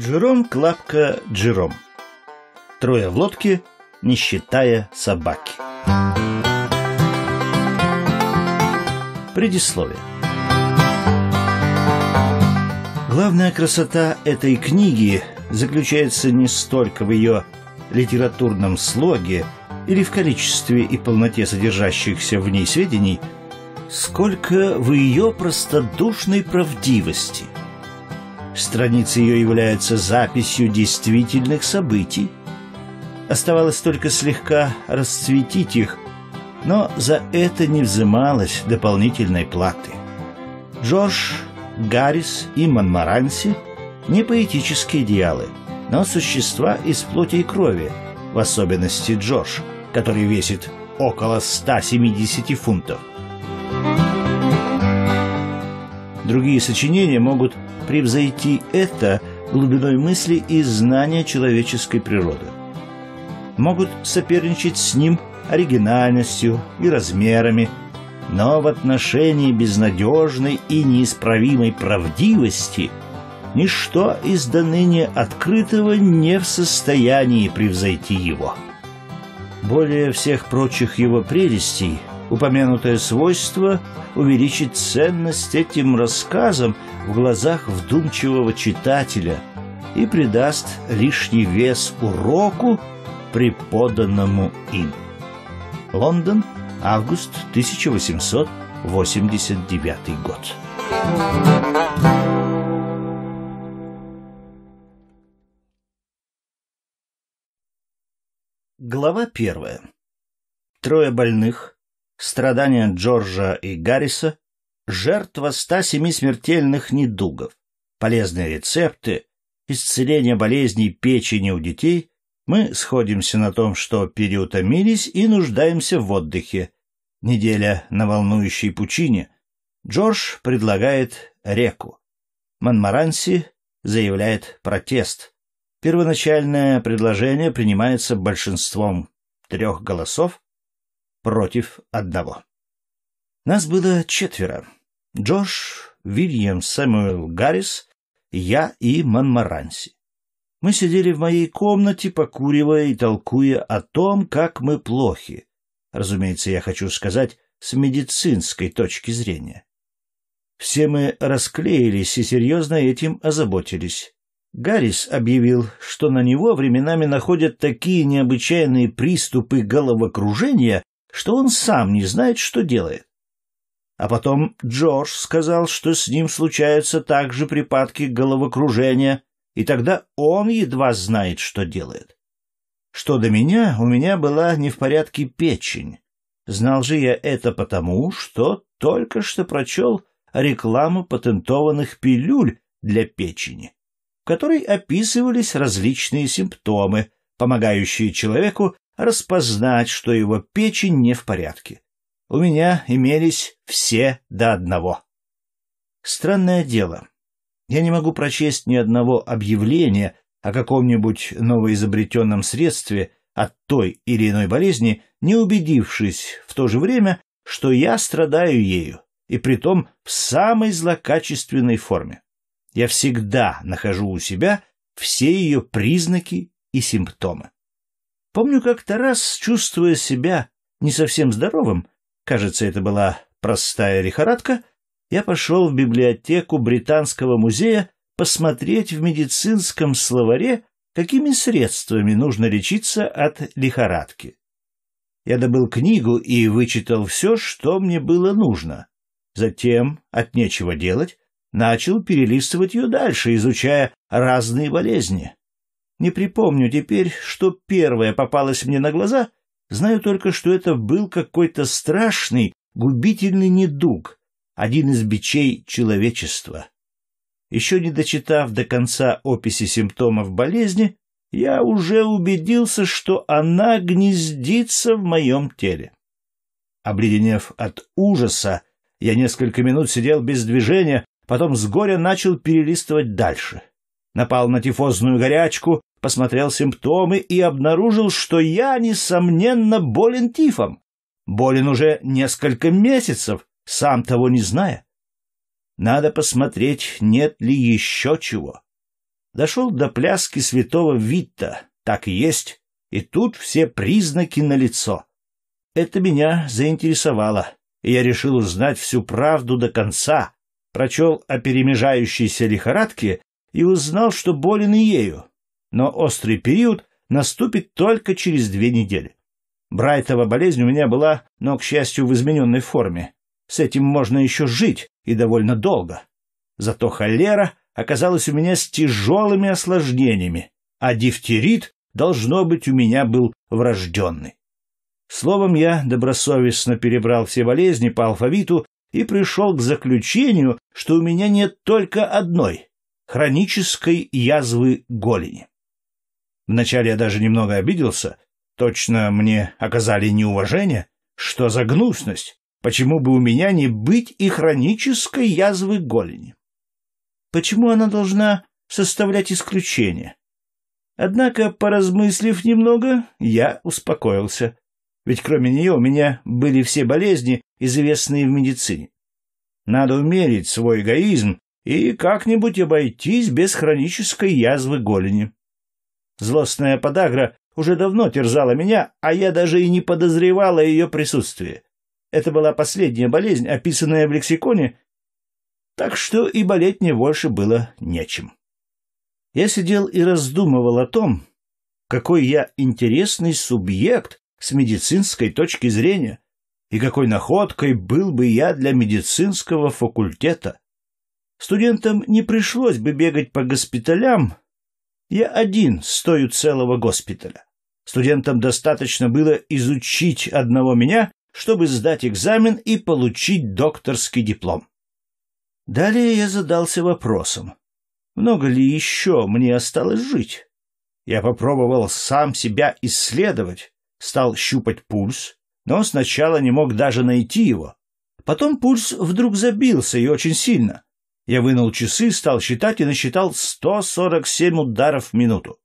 Джером Клапка Джером. Трое в лодке, не считая собаки. Предисловие. Главная красота этой книги заключается не столько в ее литературном слоге или в количестве и полноте содержащихся в ней сведений, сколько в ее простодушной правдивости – Страницы ее являются записью действительных событий. Оставалось только слегка расцветить их, но за это не взималось дополнительной платы. Джордж, Гаррис и Монмаранси – не поэтические идеалы, но существа из плоти и крови, в особенности Джордж, который весит около 170 фунтов. Другие сочинения могут превзойти это глубиной мысли и знания человеческой природы. Могут соперничать с ним оригинальностью и размерами, но в отношении безнадежной и неисправимой правдивости ничто из доныне открытого не в состоянии превзойти его. Более всех прочих его прелестей – Упомянутое свойство увеличит ценность этим рассказам в глазах вдумчивого читателя и придаст лишний вес уроку, преподанному им. Лондон, август 1889 год. Глава первая. Трое больных, страдания Джорджа и Гарриса, жертва 107 смертельных недугов, полезные рецепты, исцеление болезней печени у детей, мы сходимся на том, что переутомились и нуждаемся в отдыхе. Неделя на волнующей пучине. Джордж предлагает реку. Монмаранси заявляет протест. Первоначальное предложение принимается большинством трех голосов, против одного. Нас было четверо. Джош, Вильям Сэмюэл Гаррис, я и Монморанси Мы сидели в моей комнате, покуривая и толкуя о том, как мы плохи. Разумеется, я хочу сказать, с медицинской точки зрения. Все мы расклеились и серьезно этим озаботились. Гаррис объявил, что на него временами находят такие необычайные приступы головокружения, что он сам не знает, что делает. А потом Джордж сказал, что с ним случаются также припадки головокружения, и тогда он едва знает, что делает. Что до меня, у меня была не в порядке печень. Знал же я это потому, что только что прочел рекламу патентованных пилюль для печени, в которой описывались различные симптомы, помогающие человеку распознать, что его печень не в порядке. У меня имелись все до одного. Странное дело. Я не могу прочесть ни одного объявления о каком-нибудь новоизобретенном средстве от той или иной болезни, не убедившись в то же время, что я страдаю ею, и притом в самой злокачественной форме. Я всегда нахожу у себя все ее признаки и симптомы. Помню как-то раз, чувствуя себя не совсем здоровым, кажется, это была простая лихорадка, я пошел в библиотеку Британского музея посмотреть в медицинском словаре, какими средствами нужно лечиться от лихорадки. Я добыл книгу и вычитал все, что мне было нужно. Затем, от нечего делать, начал перелистывать ее дальше, изучая разные болезни. Не припомню теперь, что первое попалось мне на глаза, знаю только, что это был какой-то страшный, губительный недуг, один из бичей человечества. Еще не дочитав до конца описи симптомов болезни, я уже убедился, что она гнездится в моем теле. Обледенев от ужаса, я несколько минут сидел без движения, потом с горя начал перелистывать дальше. Напал на тифозную горячку, посмотрел симптомы и обнаружил, что я, несомненно, болен тифом. Болен уже несколько месяцев, сам того не зная. Надо посмотреть, нет ли еще чего. Дошел до пляски святого Витта, так и есть, и тут все признаки налицо. Это меня заинтересовало, и я решил узнать всю правду до конца, прочел о перемежающейся лихорадке и узнал, что болен и ею, но острый период наступит только через две недели. Брайтова болезнь у меня была, но, к счастью, в измененной форме. С этим можно еще жить, и довольно долго. Зато холера оказалась у меня с тяжелыми осложнениями, а дифтерит, должно быть, у меня был врожденный. Словом, я добросовестно перебрал все болезни по алфавиту и пришел к заключению, что у меня нет только одной — хронической язвы голени. Вначале я даже немного обиделся. Точно мне оказали неуважение. Что за гнусность? Почему бы у меня не быть и хронической язвы голени? Почему она должна составлять исключение? Однако, поразмыслив немного, я успокоился. Ведь кроме нее у меня были все болезни, известные в медицине. Надо умерить свой эгоизм и как-нибудь обойтись без хронической язвы голени. Злостная подагра уже давно терзала меня, а я даже и не подозревала ее присутствие. Это была последняя болезнь, описанная в лексиконе, так что и болеть мне больше было нечем. Я сидел и раздумывал о том, какой я интересный субъект с медицинской точки зрения, и какой находкой был бы я для медицинского факультета. Студентам не пришлось бы бегать по госпиталям, я один стою целого госпиталя. Студентам достаточно было изучить одного меня, чтобы сдать экзамен и получить докторский диплом. Далее я задался вопросом, много ли еще мне осталось жить? Я попробовал сам себя исследовать, стал щупать пульс, но сначала не мог даже найти его. Потом пульс вдруг забился и очень сильно. Я вынул часы, стал считать и насчитал 147 ударов в минуту.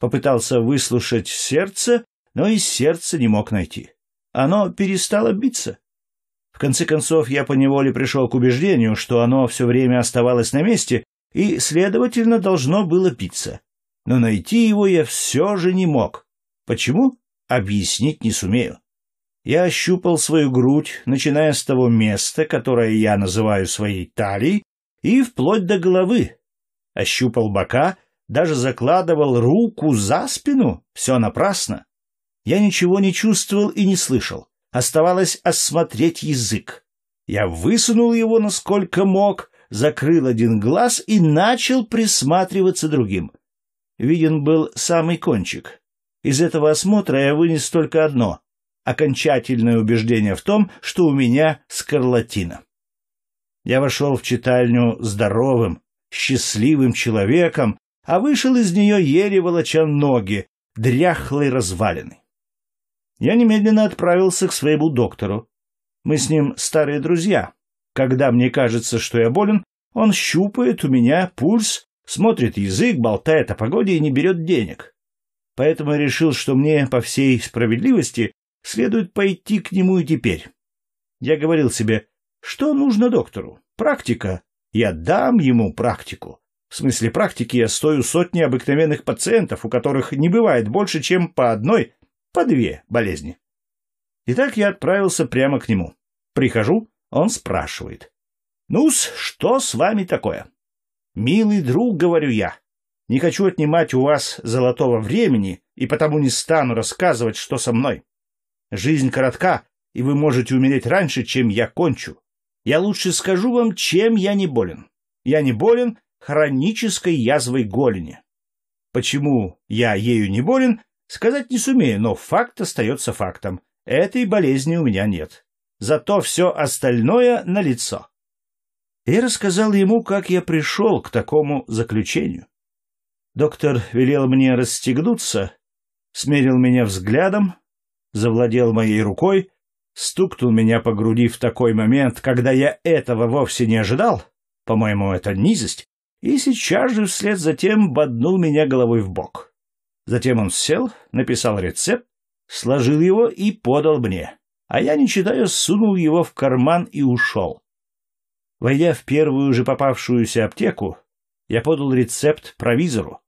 Попытался выслушать сердце, но и сердце не мог найти. Оно перестало биться. В конце концов, я поневоле пришел к убеждению, что оно все время оставалось на месте и, следовательно, должно было биться. Но найти его я все же не мог. Почему? Объяснить не сумею. Я ощупал свою грудь, начиная с того места, которое я называю своей талией, и вплоть до головы. Ощупал бока, даже закладывал руку за спину, все напрасно. Я ничего не чувствовал и не слышал. Оставалось осмотреть язык. Я высунул его насколько мог, закрыл один глаз и начал присматриваться другим. Виден был самый кончик. Из этого осмотра я вынес только одно — окончательное убеждение в том, что у меня скарлатина. Я вошел в читальню здоровым, счастливым человеком, а вышел из нее еле волоча ноги, дряхлой развалины. Я немедленно отправился к своему доктору. Мы с ним старые друзья. Когда мне кажется, что я болен, он щупает у меня пульс, смотрит язык, болтает о погоде и не берет денег. Поэтому я решил, что мне, по всей справедливости, следует пойти к нему и теперь. Я говорил себе, что нужно доктору? Практика. Я дам ему практику. В смысле практики я стою сотни обыкновенных пациентов, у которых не бывает больше, чем по одной, по две болезни. Итак, я отправился прямо к нему. Прихожу, он спрашивает. «Ну-с, что с вами такое?» «Милый друг, — говорю я, — не хочу отнимать у вас золотого времени, и потому не стану рассказывать, что со мной. Жизнь коротка, и вы можете умереть раньше, чем я кончу. Я лучше скажу вам, чем я не болен. Я не болен хронической язвой голени. Почему я ею не болен, сказать не сумею, но факт остается фактом. Этой болезни у меня нет. Зато все остальное налицо. Я рассказал ему, как я пришел к такому заключению. Доктор велел мне расстегнуться, смерил меня взглядом, завладел моей рукой стукнул меня по груди в такой момент, когда я этого вовсе не ожидал, по-моему, это низость, и сейчас же вслед за тем боднул меня головой в бок. Затем он сел, написал рецепт, сложил его и подал мне, а я, не читая, сунул его в карман и ушел. Войдя в первую же попавшуюся аптеку, я подал рецепт провизору.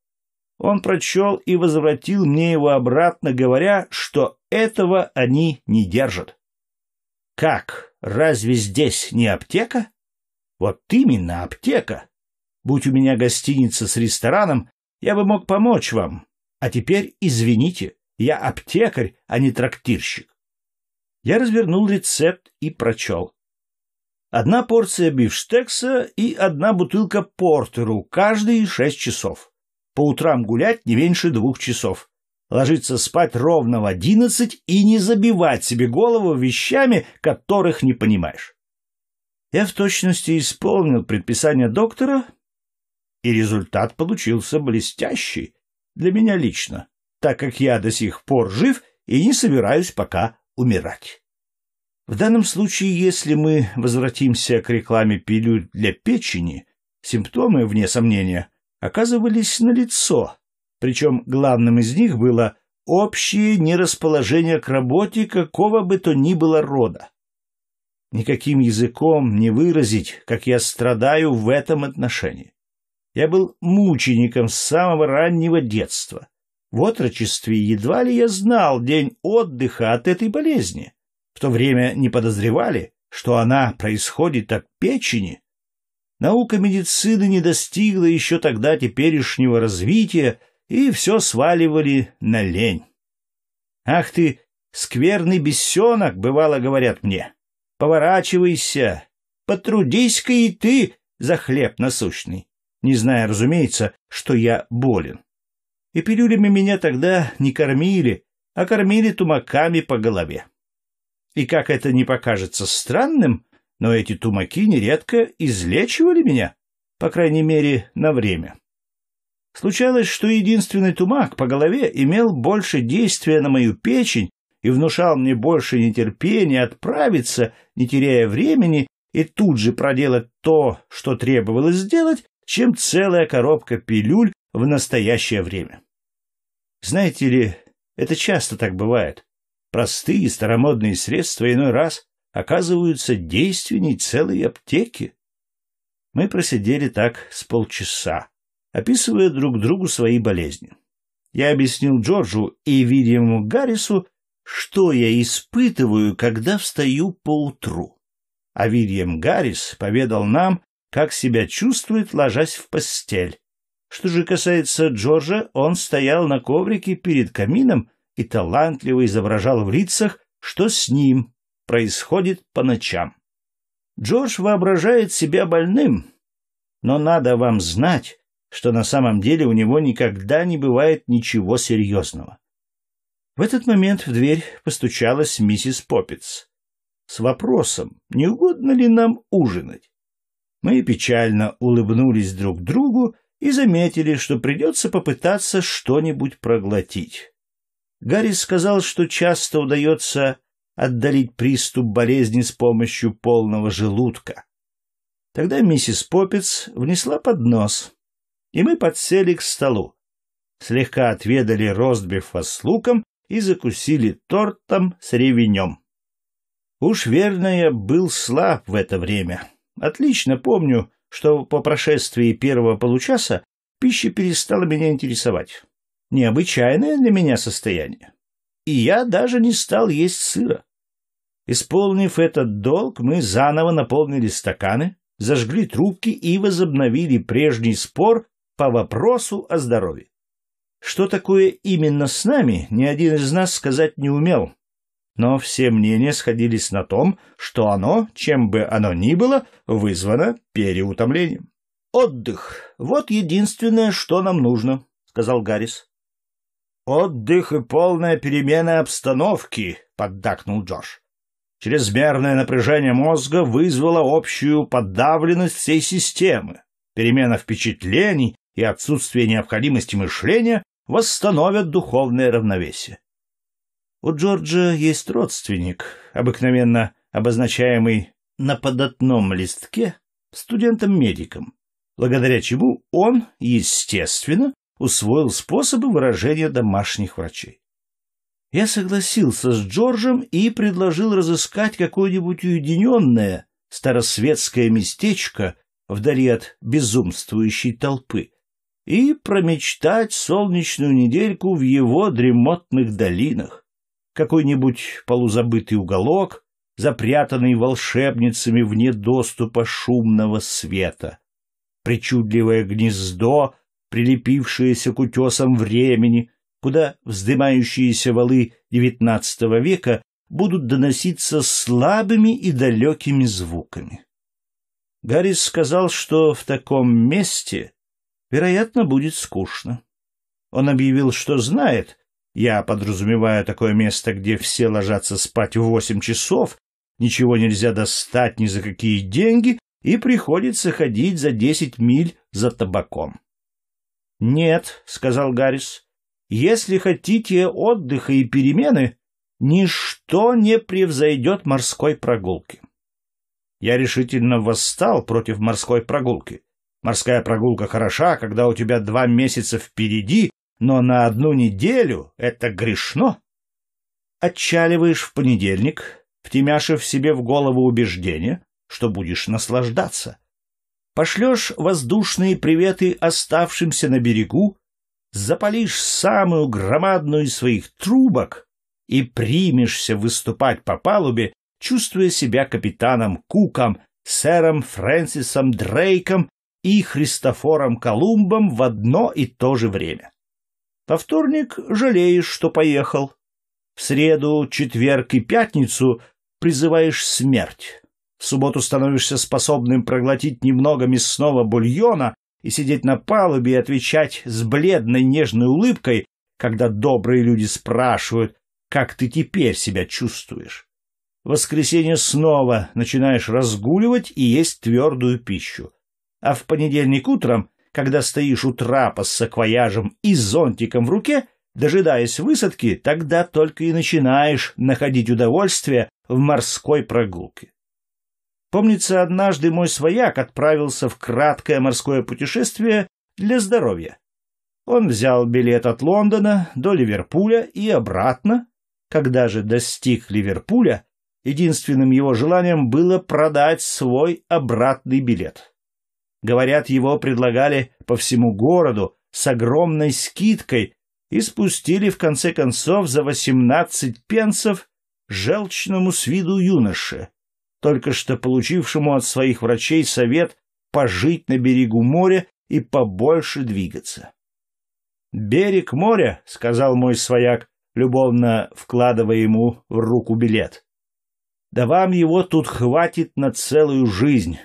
Он прочел и возвратил мне его обратно, говоря, что этого они не держат. Как? Разве здесь не аптека? Вот именно аптека. Будь у меня гостиница с рестораном, я бы мог помочь вам. А теперь извините, я аптекарь, а не трактирщик. Я развернул рецепт и прочел. Одна порция бифштекса и одна бутылка портеру каждые шесть часов. По утрам гулять не меньше двух часов ложиться спать ровно в одиннадцать и не забивать себе голову вещами, которых не понимаешь. Я в точности исполнил предписание доктора, и результат получился блестящий для меня лично, так как я до сих пор жив и не собираюсь пока умирать. В данном случае, если мы возвратимся к рекламе пилюль для печени, симптомы, вне сомнения, оказывались налицо, причем главным из них было общее нерасположение к работе какого бы то ни было рода. Никаким языком не выразить, как я страдаю в этом отношении. Я был мучеником с самого раннего детства. В отрочестве едва ли я знал день отдыха от этой болезни. В то время не подозревали, что она происходит от печени. Наука медицины не достигла еще тогда теперешнего развития, и все сваливали на лень. «Ах ты, скверный бесенок!» — бывало говорят мне. «Поворачивайся, потрудись-ка и ты за хлеб насущный», не зная, разумеется, что я болен. И пилюлями меня тогда не кормили, а кормили тумаками по голове. И как это не покажется странным, но эти тумаки нередко излечивали меня, по крайней мере, на время. Случалось, что единственный тумак по голове имел больше действия на мою печень и внушал мне больше нетерпения отправиться, не теряя времени, и тут же проделать то, что требовалось сделать, чем целая коробка пилюль в настоящее время. Знаете ли, это часто так бывает. Простые старомодные средства иной раз оказываются действенней целой аптеки. Мы просидели так с полчаса описывая друг другу свои болезни. Я объяснил Джорджу и Вильяму Гаррису, что я испытываю, когда встаю поутру. А Вильям Гаррис поведал нам, как себя чувствует, ложась в постель. Что же касается Джорджа, он стоял на коврике перед камином и талантливо изображал в лицах, что с ним происходит по ночам. Джордж воображает себя больным, но надо вам знать, что на самом деле у него никогда не бывает ничего серьезного. В этот момент в дверь постучалась миссис Поппиц с вопросом, не угодно ли нам ужинать. Мы печально улыбнулись друг другу и заметили, что придется попытаться что-нибудь проглотить. Гаррис сказал, что часто удается отдалить приступ болезни с помощью полного желудка. Тогда миссис Поппиц внесла поднос, и мы подсели к столу. Слегка отведали ростбифа с луком и закусили тортом с ревенем. Уж верно, я был слаб в это время. Отлично помню, что по прошествии первого получаса пища перестала меня интересовать. Необычайное для меня состояние. И я даже не стал есть сыра. Исполнив этот долг, мы заново наполнили стаканы, зажгли трубки и возобновили прежний спор по вопросу о здоровье. Что такое именно с нами, ни один из нас сказать не умел. Но все мнения сходились на том, что оно, чем бы оно ни было, вызвано переутомлением. «Отдых — вот единственное, что нам нужно», — сказал Гаррис. «Отдых и полная перемена обстановки», — поддакнул Джордж. Чрезмерное напряжение мозга вызвало общую подавленность всей системы. Перемена впечатлений и отсутствие необходимости мышления восстановят духовное равновесие. У Джорджа есть родственник, обыкновенно обозначаемый на подотном листке студентом-медиком, благодаря чему он, естественно, усвоил способы выражения домашних врачей. Я согласился с Джорджем и предложил разыскать какое-нибудь уединенное старосветское местечко вдали от безумствующей толпы и промечтать солнечную недельку в его дремотных долинах. Какой-нибудь полузабытый уголок, запрятанный волшебницами вне доступа шумного света. Причудливое гнездо, прилепившееся к утесам времени, куда вздымающиеся валы XIX века будут доноситься слабыми и далекими звуками. Гаррис сказал, что в таком месте вероятно, будет скучно. Он объявил, что знает, я подразумеваю такое место, где все ложатся спать в восемь часов, ничего нельзя достать ни за какие деньги, и приходится ходить за десять миль за табаком. «Нет», — сказал Гаррис, — «если хотите отдыха и перемены, ничто не превзойдет морской прогулки». Я решительно восстал против морской прогулки. Морская прогулка хороша, когда у тебя два месяца впереди, но на одну неделю это грешно. Отчаливаешь в понедельник, втемяшив себе в голову убеждение, что будешь наслаждаться. Пошлешь воздушные приветы оставшимся на берегу, запалишь самую громадную из своих трубок и примешься выступать по палубе, чувствуя себя капитаном Куком, сэром Фрэнсисом Дрейком и Христофором Колумбом в одно и то же время. По вторник жалеешь, что поехал. В среду, четверг и пятницу призываешь смерть. В субботу становишься способным проглотить немного мясного бульона и сидеть на палубе и отвечать с бледной нежной улыбкой, когда добрые люди спрашивают, как ты теперь себя чувствуешь. В воскресенье снова начинаешь разгуливать и есть твердую пищу а в понедельник утром, когда стоишь у трапа с саквояжем и зонтиком в руке, дожидаясь высадки, тогда только и начинаешь находить удовольствие в морской прогулке. Помнится, однажды мой свояк отправился в краткое морское путешествие для здоровья. Он взял билет от Лондона до Ливерпуля и обратно. Когда же достиг Ливерпуля, единственным его желанием было продать свой обратный билет. Говорят, его предлагали по всему городу с огромной скидкой и спустили в конце концов за восемнадцать пенсов желчному с виду юноше, только что получившему от своих врачей совет пожить на берегу моря и побольше двигаться. «Берег моря», — сказал мой свояк, любовно вкладывая ему в руку билет. «Да вам его тут хватит на целую жизнь.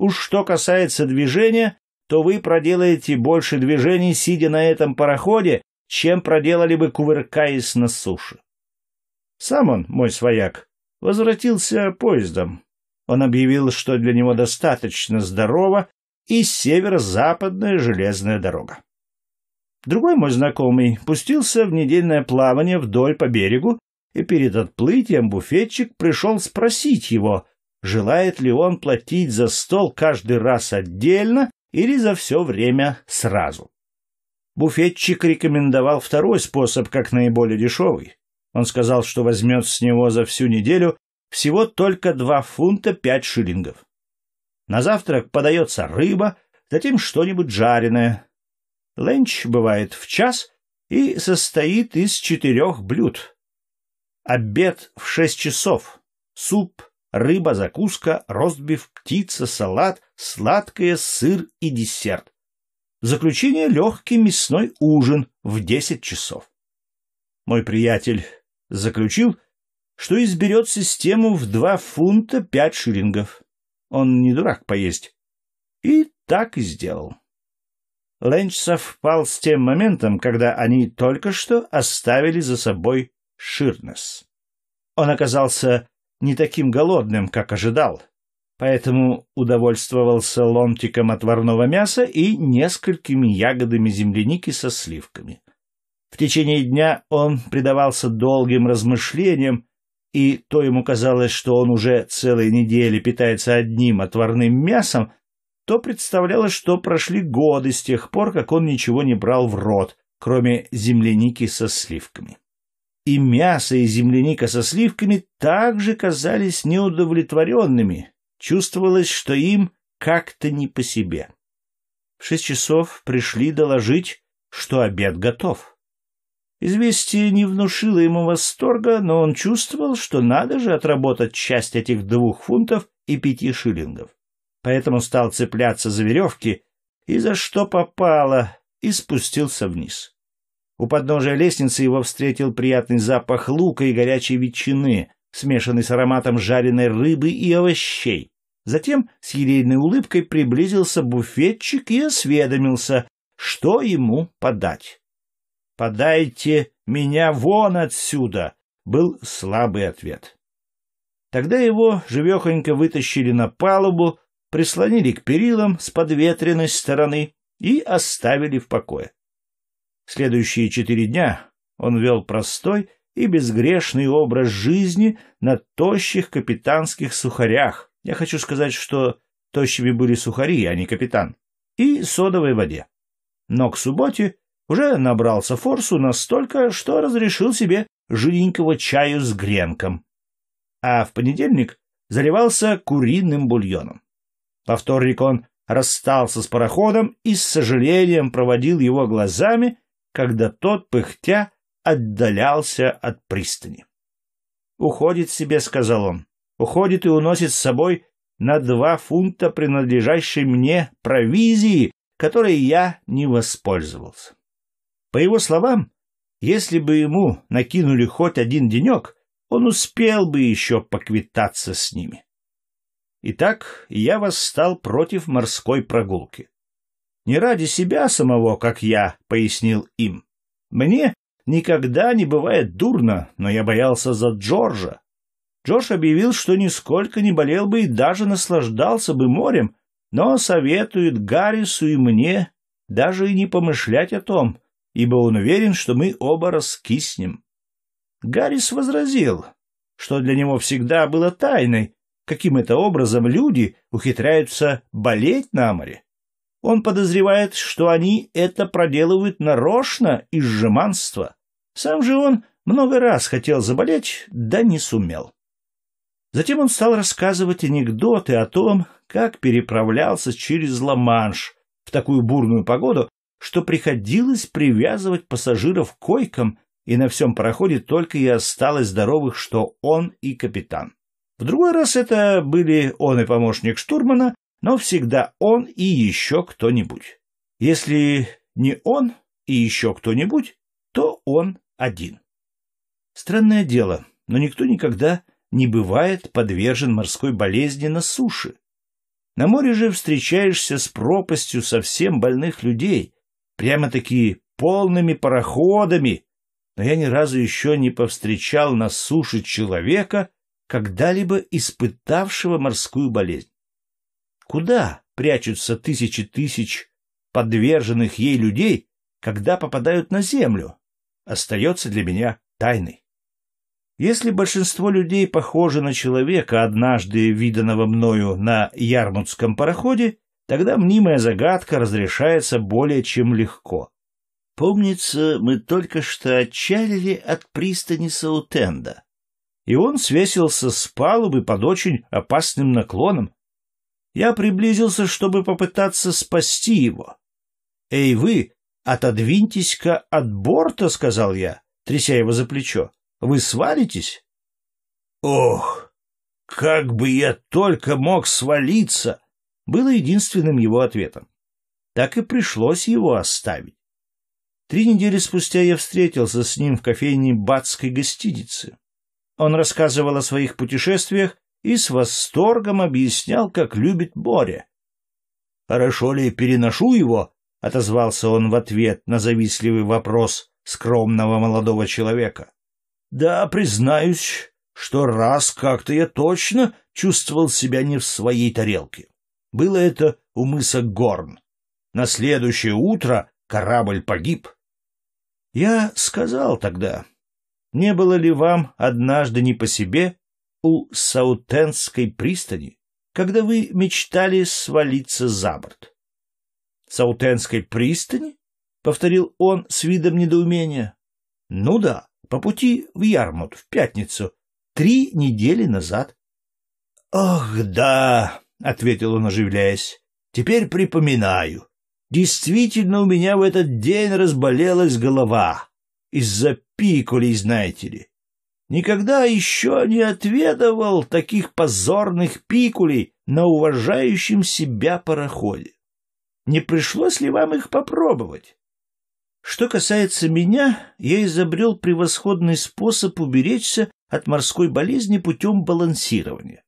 Уж что касается движения, то вы проделаете больше движений, сидя на этом пароходе, чем проделали бы, кувыркаясь на суше. Сам он, мой свояк, возвратился поездом. Он объявил, что для него достаточно здорово и северо-западная железная дорога. Другой мой знакомый пустился в недельное плавание вдоль по берегу, и перед отплытием буфетчик пришел спросить его, желает ли он платить за стол каждый раз отдельно или за все время сразу. Буфетчик рекомендовал второй способ как наиболее дешевый. Он сказал, что возьмет с него за всю неделю всего только 2 фунта 5 шиллингов. На завтрак подается рыба, затем что-нибудь жареное. Ленч бывает в час и состоит из четырех блюд. Обед в шесть часов, суп, рыба, закуска, ростбиф, птица, салат, сладкое, сыр и десерт. заключение легкий мясной ужин в десять часов. Мой приятель заключил, что изберет систему в два фунта пять шиллингов. Он не дурак поесть. И так и сделал. Ленч совпал с тем моментом, когда они только что оставили за собой Ширнес. Он оказался не таким голодным, как ожидал, поэтому удовольствовался ломтиком отварного мяса и несколькими ягодами земляники со сливками. В течение дня он предавался долгим размышлениям, и то ему казалось, что он уже целые недели питается одним отварным мясом, то представлялось, что прошли годы с тех пор, как он ничего не брал в рот, кроме земляники со сливками и мясо, и земляника со сливками также казались неудовлетворенными. Чувствовалось, что им как-то не по себе. В шесть часов пришли доложить, что обед готов. Известие не внушило ему восторга, но он чувствовал, что надо же отработать часть этих двух фунтов и пяти шиллингов. Поэтому стал цепляться за веревки и за что попало, и спустился вниз. У подножия лестницы его встретил приятный запах лука и горячей ветчины, смешанный с ароматом жареной рыбы и овощей. Затем с елейной улыбкой приблизился буфетчик и осведомился, что ему подать. «Подайте меня вон отсюда!» — был слабый ответ. Тогда его живехонько вытащили на палубу, прислонили к перилам с подветренной стороны и оставили в покое. Следующие четыре дня он вел простой и безгрешный образ жизни на тощих капитанских сухарях. Я хочу сказать, что тощими были сухари, а не капитан. И содовой воде. Но к субботе уже набрался форсу настолько, что разрешил себе жиденького чаю с гренком. А в понедельник заливался куриным бульоном. Во вторник он расстался с пароходом и с сожалением проводил его глазами, когда тот, пыхтя, отдалялся от пристани. «Уходит себе», — сказал он, — «уходит и уносит с собой на два фунта принадлежащей мне провизии, которой я не воспользовался». По его словам, если бы ему накинули хоть один денек, он успел бы еще поквитаться с ними. Итак, я восстал против морской прогулки. Не ради себя самого, как я пояснил им. Мне никогда не бывает дурно, но я боялся за Джорджа. Джордж объявил, что нисколько не болел бы и даже наслаждался бы морем, но советует Гаррису и мне даже и не помышлять о том, ибо он уверен, что мы оба раскиснем. Гаррис возразил, что для него всегда было тайной, каким это образом люди ухитряются болеть на море. Он подозревает, что они это проделывают нарочно из жеманства. Сам же он много раз хотел заболеть, да не сумел. Затем он стал рассказывать анекдоты о том, как переправлялся через Ла-Манш в такую бурную погоду, что приходилось привязывать пассажиров к койкам, и на всем пароходе только и осталось здоровых, что он и капитан. В другой раз это были он и помощник штурмана, но всегда он и еще кто-нибудь. Если не он и еще кто-нибудь, то он один. Странное дело, но никто никогда не бывает подвержен морской болезни на суше. На море же встречаешься с пропастью совсем больных людей, прямо-таки полными пароходами, но я ни разу еще не повстречал на суше человека, когда-либо испытавшего морскую болезнь. Куда прячутся тысячи тысяч подверженных ей людей, когда попадают на землю? Остается для меня тайной. Если большинство людей похоже на человека, однажды виданного мною на ярмутском пароходе, тогда мнимая загадка разрешается более чем легко. Помнится, мы только что отчалили от пристани Саутенда, и он свесился с палубы под очень опасным наклоном, я приблизился, чтобы попытаться спасти его. «Эй, вы, отодвиньтесь-ка от борта», — сказал я, тряся его за плечо. «Вы свалитесь?» «Ох, как бы я только мог свалиться!» — было единственным его ответом. Так и пришлось его оставить. Три недели спустя я встретился с ним в кофейне Батской гостиницы. Он рассказывал о своих путешествиях и с восторгом объяснял, как любит море. «Хорошо ли переношу его?» — отозвался он в ответ на завистливый вопрос скромного молодого человека. «Да, признаюсь, что раз как-то я точно чувствовал себя не в своей тарелке. Было это у мыса Горн. На следующее утро корабль погиб. Я сказал тогда, не было ли вам однажды не по себе у Саутенской пристани, когда вы мечтали свалиться за борт. — Саутенской пристани? — повторил он с видом недоумения. — Ну да, по пути в Ярмут в пятницу, три недели назад. — Ах, да, — ответил он, оживляясь, — теперь припоминаю. Действительно, у меня в этот день разболелась голова. Из-за пикулей, знаете ли никогда еще не отведывал таких позорных пикулей на уважающем себя пароходе. Не пришлось ли вам их попробовать? Что касается меня, я изобрел превосходный способ уберечься от морской болезни путем балансирования.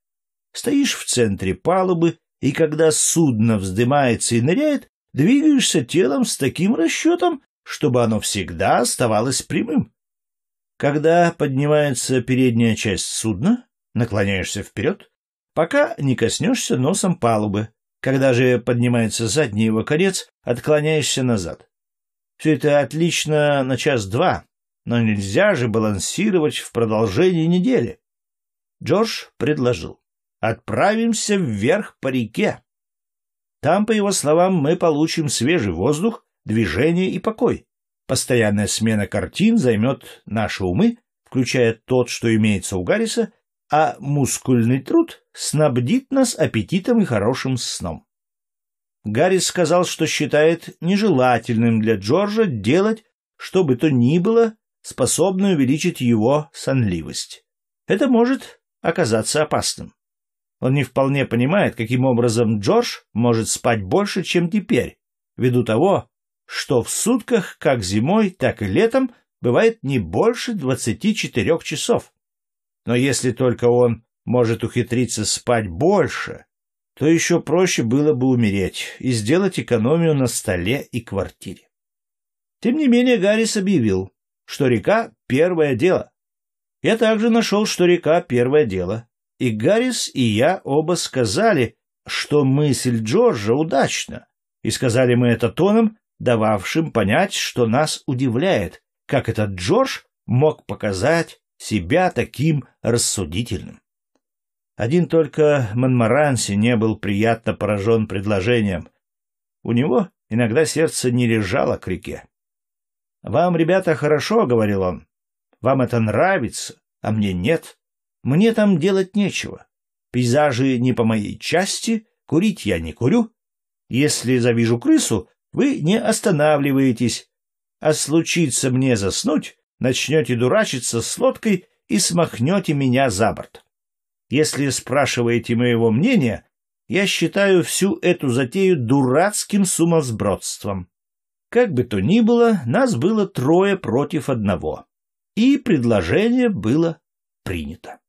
Стоишь в центре палубы, и когда судно вздымается и ныряет, двигаешься телом с таким расчетом, чтобы оно всегда оставалось прямым. Когда поднимается передняя часть судна, наклоняешься вперед, пока не коснешься носом палубы. Когда же поднимается задний его конец, отклоняешься назад. Все это отлично на час-два, но нельзя же балансировать в продолжении недели. Джордж предложил. Отправимся вверх по реке. Там, по его словам, мы получим свежий воздух, движение и покой. Постоянная смена картин займет наши умы, включая тот, что имеется у Гарриса, а мускульный труд снабдит нас аппетитом и хорошим сном. Гаррис сказал, что считает нежелательным для Джорджа делать что бы то ни было, способное увеличить его сонливость. Это может оказаться опасным. Он не вполне понимает, каким образом Джордж может спать больше, чем теперь, ввиду того, что в сутках, как зимой, так и летом, бывает не больше 24 часов. Но если только он может ухитриться спать больше, то еще проще было бы умереть и сделать экономию на столе и квартире. Тем не менее, Гаррис объявил, что река — первое дело. Я также нашел, что река — первое дело. И Гаррис, и я оба сказали, что мысль Джорджа удачна, и сказали мы это тоном, дававшим понять, что нас удивляет, как этот Джордж мог показать себя таким рассудительным. Один только Монмаранси не был приятно поражен предложением. У него иногда сердце не лежало к реке. «Вам, ребята, хорошо», — говорил он. «Вам это нравится, а мне нет. Мне там делать нечего. Пейзажи не по моей части, курить я не курю. Если завижу крысу, вы не останавливаетесь, а случится мне заснуть, начнете дурачиться с лодкой и смахнете меня за борт. Если спрашиваете моего мнения, я считаю всю эту затею дурацким сумасбродством. Как бы то ни было, нас было трое против одного, и предложение было принято.